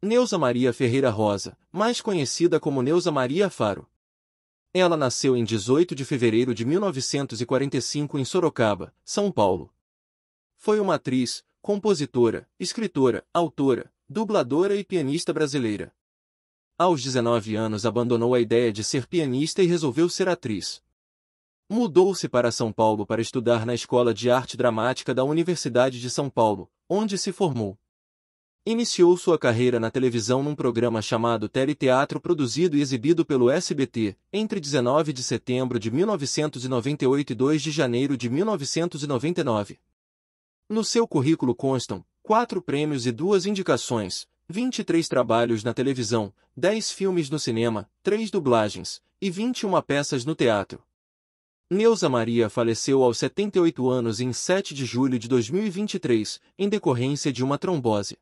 Neuza Maria Ferreira Rosa, mais conhecida como Neuza Maria Faro. Ela nasceu em 18 de fevereiro de 1945 em Sorocaba, São Paulo. Foi uma atriz, compositora, escritora, autora, dubladora e pianista brasileira. Aos 19 anos abandonou a ideia de ser pianista e resolveu ser atriz. Mudou-se para São Paulo para estudar na Escola de Arte Dramática da Universidade de São Paulo, onde se formou. Iniciou sua carreira na televisão num programa chamado Teleteatro produzido e exibido pelo SBT, entre 19 de setembro de 1998 e 2 de janeiro de 1999. No seu currículo constam quatro prêmios e duas indicações, 23 trabalhos na televisão, 10 filmes no cinema, 3 dublagens e 21 peças no teatro. Neuza Maria faleceu aos 78 anos em 7 de julho de 2023, em decorrência de uma trombose.